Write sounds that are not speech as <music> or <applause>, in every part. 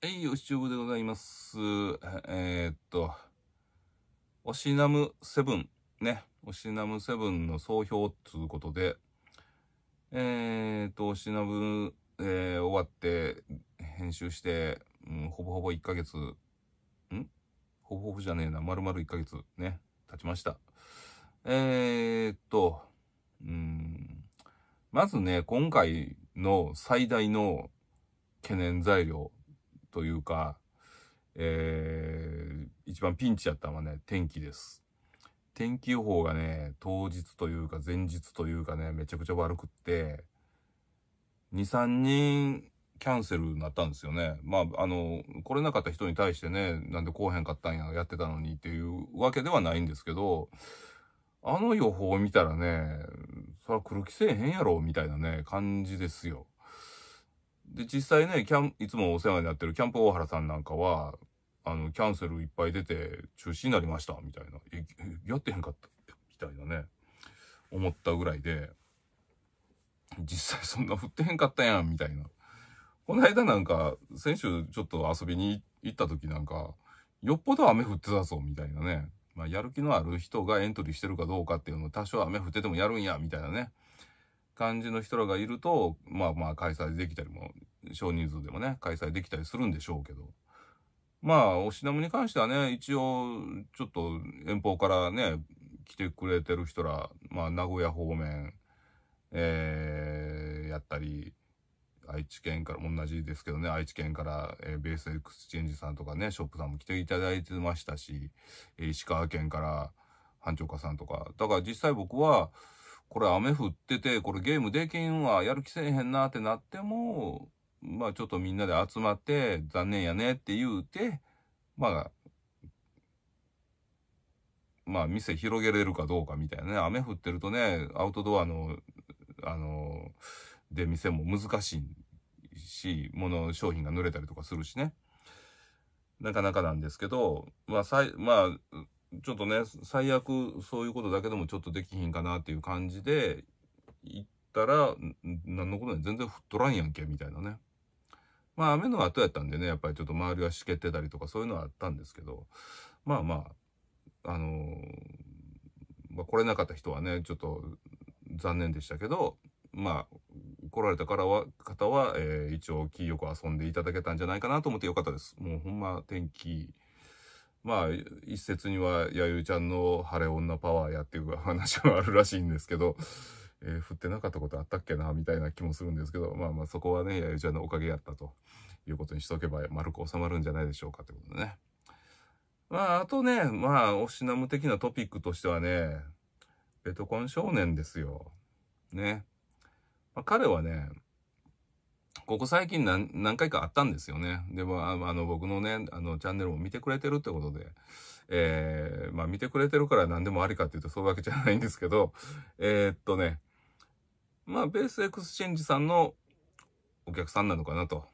えい、お視聴でございます。えー、っと、おしなむセブン、ね、おしなむセブンの総評ということで、えー、っと、おしなむ、えー、終わって、編集して、うん、ほぼほぼ1ヶ月、んほぼほぼじゃねえな、まるまる1ヶ月、ね、経ちました。えー、っと、うん、まずね、今回の最大の懸念材料、というか、えー、一番ピンチやったのはね、天気です。天気予報がね、当日というか前日というかね、めちゃくちゃ悪くって、2、3人キャンセルになったんですよね。まあ、あの、来れなかった人に対してね、なんで来へんかったんや、やってたのにっていうわけではないんですけど、あの予報を見たらね、そら来る気せえへんやろ、みたいなね、感じですよ。で、実際ね、キャン、いつもお世話になってるキャンプ大原さんなんかは、あの、キャンセルいっぱい出て中止になりました、みたいな。やってへんかった、みたいなね、思ったぐらいで、実際そんな降ってへんかったやん、みたいな。この間なんか、先週ちょっと遊びに行った時なんか、よっぽど雨降ってたぞ、みたいなね。まあ、やる気のある人がエントリーしてるかどうかっていうのを多少雨降っててもやるんや、みたいなね。感じの人らがいると、まあまあ開催できたりも、少人数でもね、開催できたりするんでしょうけど。まあ、おしなむに関してはね、一応、ちょっと遠方からね、来てくれてる人ら、まあ、名古屋方面、えー、やったり、愛知県から、同じですけどね、愛知県から、えー、ベースエクスチェンジさんとかね、ショップさんも来ていただいてましたし、石川県から、班長課さんとか。だから実際僕は、これ雨降ってて、これゲームできんわ、やる気せえへんなってなっても、まあちょっとみんなで集まって、残念やねって言うて、まあ、まあ店広げれるかどうかみたいなね。雨降ってるとね、アウトドアの、あの、で店も難しいし、もの、商品が濡れたりとかするしね。なかなかなんですけど、まあ、さい、まあ、ちょっとね、最悪そういうことだけでもちょっとできひんかなっていう感じで、行ったら、何のことない、全然降っとらんやんけ、みたいなね。まあ雨の後やったんでね、やっぱりちょっと周りが湿気てたりとかそういうのはあったんですけど、まあまあ、あのー、まあ来れなかった人はね、ちょっと残念でしたけど、まあ、来られたからは、方は、えー、一応、気よく遊んでいただけたんじゃないかなと思ってよかったです。もうほんま天気、まあ、一説には、弥生ちゃんの晴れ女パワーやっていう話はあるらしいんですけど、えー、振ってなかったことあったっけな、みたいな気もするんですけど、まあまあそこはね、弥生ちゃんのおかげやったということにしとけば丸く収まるんじゃないでしょうかってことね。まあ、あとね、まあ、オシナム的なトピックとしてはね、ベトコン少年ですよ。ね。まあ、彼はね、ここ最近何回かあったんですよね。でも、あの、僕のね、あの、チャンネルも見てくれてるってことで、えー、まあ見てくれてるから何でもありかっていうとそういうわけじゃないんですけど、えー、っとね、まあ、ベースエクスチェンジさんのお客さんなのかなと。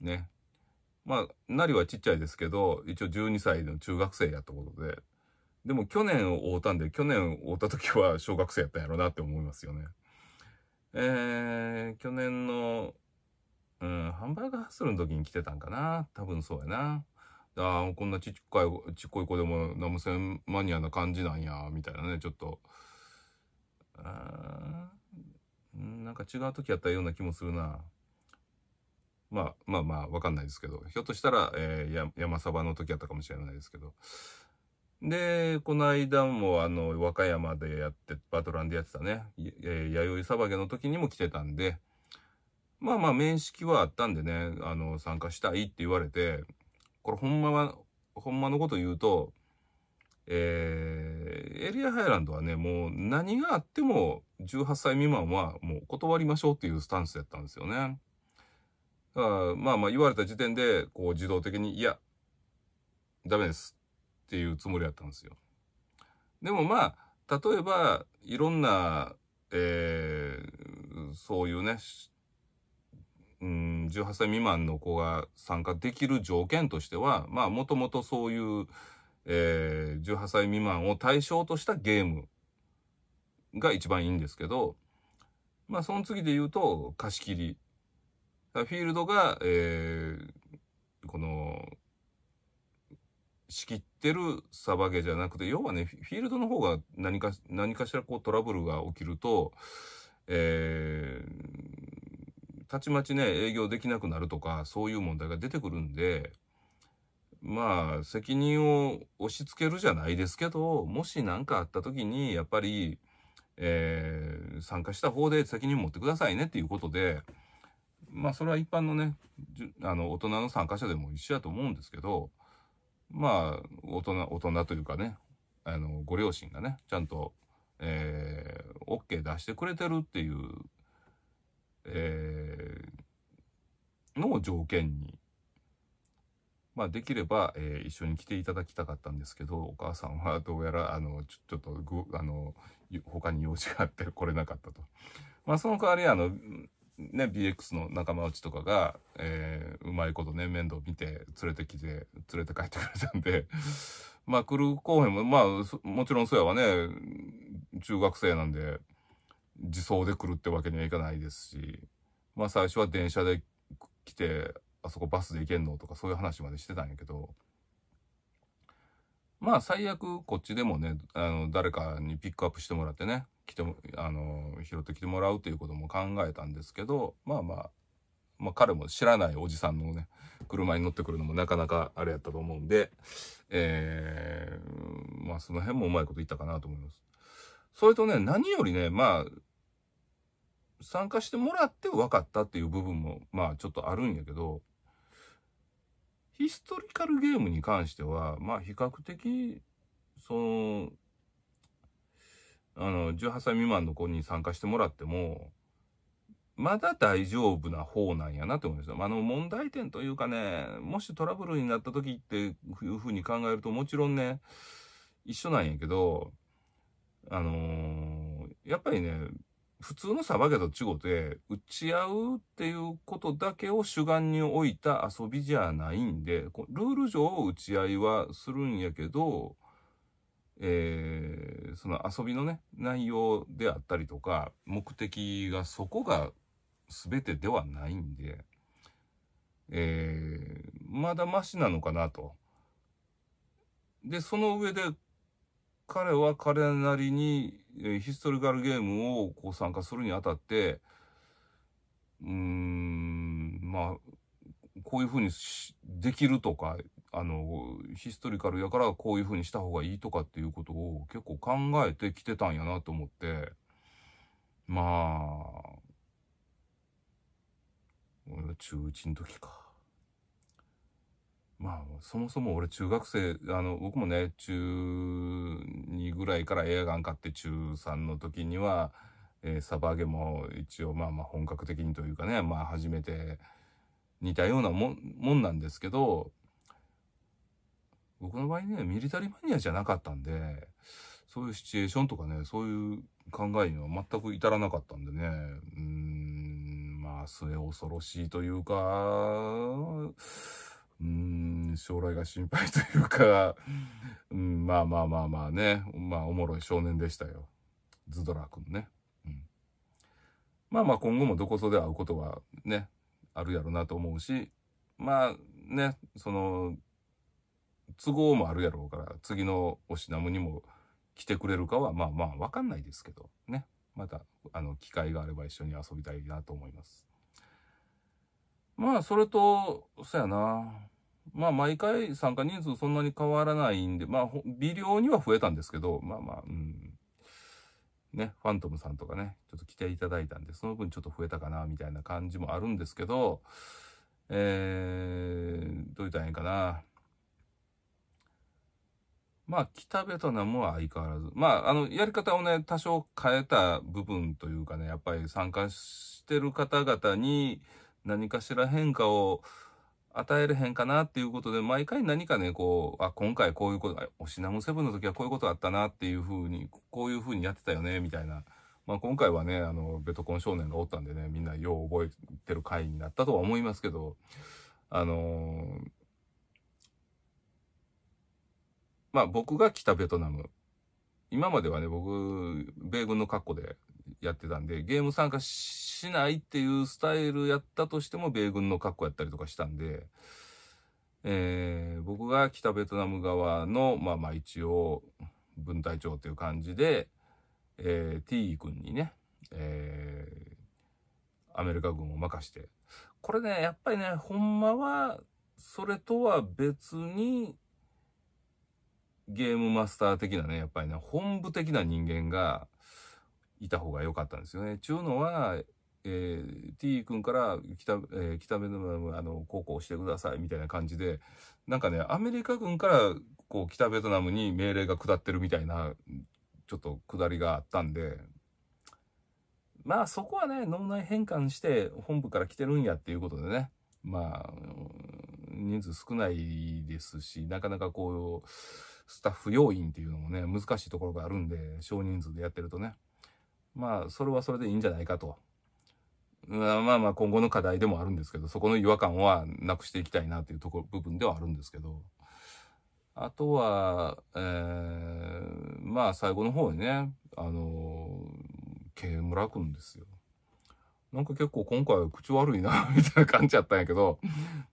ね。まあ、なりはちっちゃいですけど、一応12歳の中学生やったことで、でも去年会うたんで、去年会うた時は小学生やったんやろうなって思いますよね。えー、去年のうん、ハンバーガーハッスルの時に来てたんかな。多分そうやな。ああ、こんなちっこい、ちっこい子でもナムセンマニアな感じなんや、みたいなね、ちょっと。あなんか違う時やったような気もするな。まあまあまあ、わかんないですけど。ひょっとしたら、えー、山サバの時やったかもしれないですけど。で、この間もあの、和歌山でやって、バトランでやってたね、えー、弥生サバゲの時にも来てたんで、まあまあ面識はあったんでね、あの、参加したいって言われて、これほんまは、ほんまのこと言うと、えー、エリアハイランドはね、もう何があっても18歳未満はもう断りましょうっていうスタンスやったんですよね。だからまあまあ言われた時点で、こう自動的に、いや、ダメですっていうつもりやったんですよ。でもまあ、例えば、いろんな、えー、そういうね、うん、18歳未満の子が参加できる条件としては、まあ、もともとそういう、えー、18歳未満を対象としたゲームが一番いいんですけど、まあ、その次で言うと、貸し切り。フィールドが、えー、この、仕切ってるサバゲじゃなくて、要はね、フィールドの方が何か、何かしらこうトラブルが起きると、えー、たちまちね、営業できなくなるとか、そういう問題が出てくるんで、まあ、責任を押し付けるじゃないですけど、もし何かあった時に、やっぱり、えー、参加した方で責任持ってくださいねっていうことで、まあ、それは一般のね、あの、大人の参加者でも一緒だと思うんですけど、まあ、大人、大人というかね、あの、ご両親がね、ちゃんと、えー、OK 出してくれてるっていう、えーの条件に、まあ、できれば、えー、一緒に来ていただきたかったんですけど、お母さんはどうやら、あの、ちょちょっとあの、他に用事があって来れなかったと。まあ、その代わり、あの、ね、BX の仲間内とかが、えー、うまいことね、面倒見て連れてきて、連れて帰ってくれたんで、まあ、来る後編も、まあ、もちろんそうやわね、中学生なんで、自走で来るってわけにはいかないですし、まあ、最初は電車で来て、あそこバスで行けんのとかそういう話までしてたんやけど、まあ最悪こっちでもね、あの、誰かにピックアップしてもらってね、来ても、あの、拾ってきてもらうということも考えたんですけど、まあまあ、まあ彼も知らないおじさんのね、車に乗ってくるのもなかなかあれやったと思うんで、えー、まあその辺もうまいこと言ったかなと思います。それとね、何よりね、まあ、参加してもらって分かったっていう部分も、まあちょっとあるんやけど、ヒストリカルゲームに関しては、まあ比較的、その、あの、18歳未満の子に参加してもらっても、まだ大丈夫な方なんやなって思いました。あの、問題点というかね、もしトラブルになった時っていうふうに考えると、もちろんね、一緒なんやけど、あのー、やっぱりね、普通のサバゲと違うて、打ち合うっていうことだけを主眼に置いた遊びじゃないんで、ルール上打ち合いはするんやけど、えー、その遊びのね、内容であったりとか、目的がそこが全てではないんで、えー、まだマシなのかなと。で、その上で彼は彼なりに、えヒストリカルゲームをこう参加するにあたって、うーん、まあ、こういうふうにできるとか、あの、ヒストリカルやからこういうふうにした方がいいとかっていうことを結構考えてきてたんやなと思って、まあ、俺は中1の時か。まあ、そもそも俺中学生、あの、僕もね、中2ぐらいからエアガン買って中3の時には、えー、サバゲも一応まあまあ本格的にというかね、まあ初めて似たようなもんなんですけど、僕の場合ね、ミリタリーマニアじゃなかったんで、そういうシチュエーションとかね、そういう考えには全く至らなかったんでね、うん、まあ末恐ろしいというか、うーん、将来が心配というか、<laughs> うん、まあまあまあまあね、まあおもろい少年でしたよ。ズドラ君ね。うん。まあまあ今後もどこそで会うことはね、あるやろなと思うし、まあね、その、都合もあるやろうから、次のお品物にも来てくれるかは、まあまあわかんないですけど、ね。また、あの、機会があれば一緒に遊びたいなと思います。まあ、それと、そやな。まあ、毎回参加人数そんなに変わらないんで、まあ、微量には増えたんですけど、まあまあ、うん。ね、ファントムさんとかね、ちょっと来ていただいたんで、その分ちょっと増えたかな、みたいな感じもあるんですけど、えー、どう言ったらいいかな。まあ、北ベトナムは相変わらず。まあ、あの、やり方をね、多少変えた部分というかね、やっぱり参加してる方々に何かしら変化を与えれへんかなっていうことで、毎回何かね、こう、あ、今回こういうこと、おしなむセブンの時はこういうことあったなっていうふうに、こういうふうにやってたよね、みたいな。まあ今回はね、あの、ベトコン少年がおったんでね、みんなよう覚えてる回になったとは思いますけど、あのー、まあ僕が来たベトナム。今まではね、僕、米軍の格好でやってたんで、ゲーム参加しないっていうスタイルやったとしても、米軍の格好やったりとかしたんで、えー、僕が北ベトナム側の、まあまあ一応、分隊長っていう感じで、えー、T 君にね、えー、アメリカ軍を任して。これね、やっぱりね、ほんまは、それとは別に、ゲームマスター的なね、やっぱりね、本部的な人間が、いた方が良かったんですよね。ちゅうのは、えー、T 君から北、えー、北ベトナム、あの、高校してください、みたいな感じで、なんかね、アメリカ軍から、こう、北ベトナムに命令が下ってるみたいな、ちょっと下りがあったんで、まあそこはね、脳内変換して本部から来てるんやっていうことでね、まあ、人数少ないですし、なかなかこう、スタッフ要員っていうのもね、難しいところがあるんで、少人数でやってるとね。まあ、それはそれでいいんじゃないかと。まあまあ、今後の課題でもあるんですけど、そこの違和感はなくしていきたいなというところ、部分ではあるんですけど。あとは、えー、まあ、最後の方にね、あの、ケ村くですよ。なんか結構今回は口悪いなみたいな感じやったんやけど、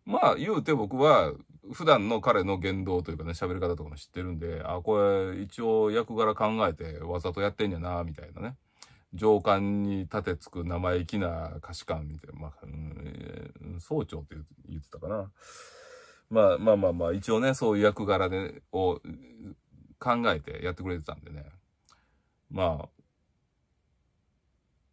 まあ言うて僕は普段の彼の言動というかね、喋り方とかも知ってるんで、あ、これ一応役柄考えてわざとやってんやな、みたいなね。上官に盾つく生意気な歌詞官みたいな、まあ、うん、総長って言ってたかな。まあまあまあまあ、一応ね、そういう役柄で、を考えてやってくれてたんでね。ま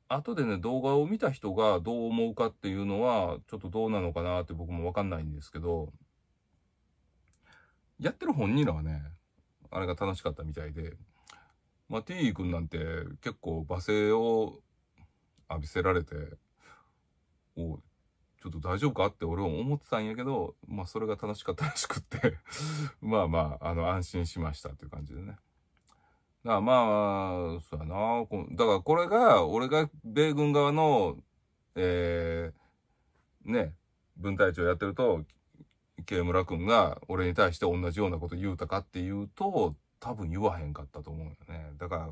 あ、後でね、動画を見た人がどう思うかっていうのは、ちょっとどうなのかなって僕もわかんないんですけど、やってる本人らはね、あれが楽しかったみたいで、まあ、ー君なんて結構罵声を浴びせられて、おちょっと大丈夫かって俺は思ってたんやけど、まあそれが楽しかったらしくって <laughs> まあまあ、あの安心しましたっていう感じでね。だからまあ、そうやな。だからこれが、俺が米軍側の、えー、ね、分隊長やってると、慶村君が俺に対して同じようなこと言うたかっていうと、多分言わへんかったと思うよね。だから、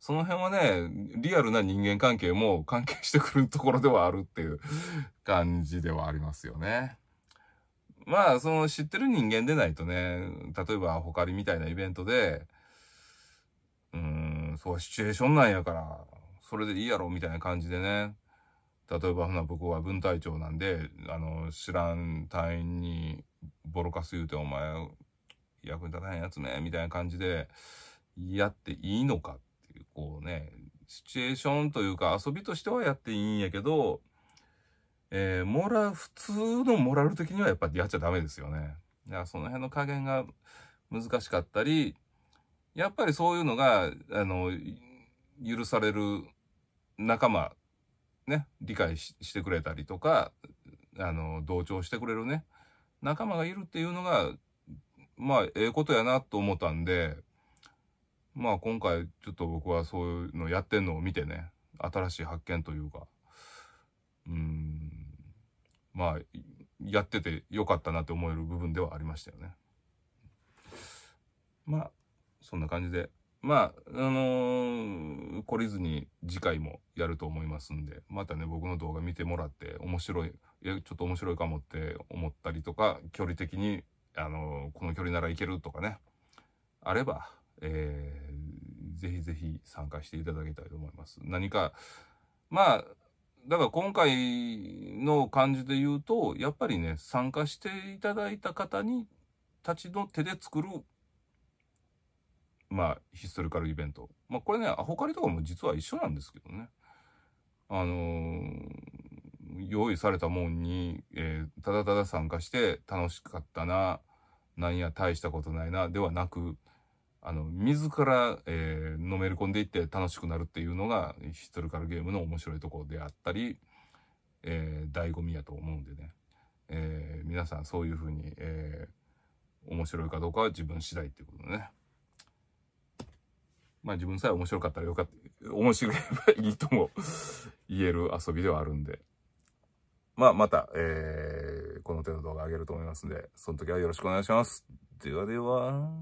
その辺はね、リアルな人間関係も関係してくるところではあるっていう感じではありますよね。まあ、その知ってる人間でないとね、例えばホカリみたいなイベントで、うーん、そうシチュエーションなんやから、それでいいやろみたいな感じでね。例えば、ほな、僕は分隊長なんで、あの、知らん隊員にボロカス言うて、お前、役に立たへんやつね、みたいな感じで、やっていいのかっていう、こうね、シチュエーションというか遊びとしてはやっていいんやけど、えー、モラ、普通のモラル的にはやっぱりやっちゃダメですよね。だからその辺の加減が難しかったり、やっぱりそういうのが、あの、許される仲間、ね、理解してくれたりとか、あの、同調してくれるね、仲間がいるっていうのが、まあ、ええことやなと思ったんで、まあ今回ちょっと僕はそういうのやってんのを見てね、新しい発見というか、うん、まあ、やっててよかったなって思える部分ではありましたよね。まあ、そんな感じで。まあ、あのー、懲りずに次回もやると思いますんで、またね、僕の動画見てもらって、面白い、いちょっと面白いかもって思ったりとか、距離的にあの、この距離ならいけるとかね、あれば、えー、ぜひぜひ参加していただきたいと思います。何か、まあ、だから今回の感じで言うと、やっぱりね、参加していただいた方に、たちの手で作る、まあ、ヒストリカルイベント。まあ、これね、アホカリとかも実は一緒なんですけどね。あのー、用意されたもんに、えー、ただただ参加して楽しかったな、なんや大したことないなではなくあの自ら、えー、のめり込んでいって楽しくなるっていうのがヒストリカルゲームの面白いところであったり、えー、醍醐味やと思うんでね、えー、皆さんそういうふうに、えー、面白いかどうかは自分次第っていうことね。まあ自分さえ面白かったらよかった、面白ければいいとも言える遊びではあるんで。まあ、また、えー、この手の動画上げると思いますんで、その時はよろしくお願いします。ではでは。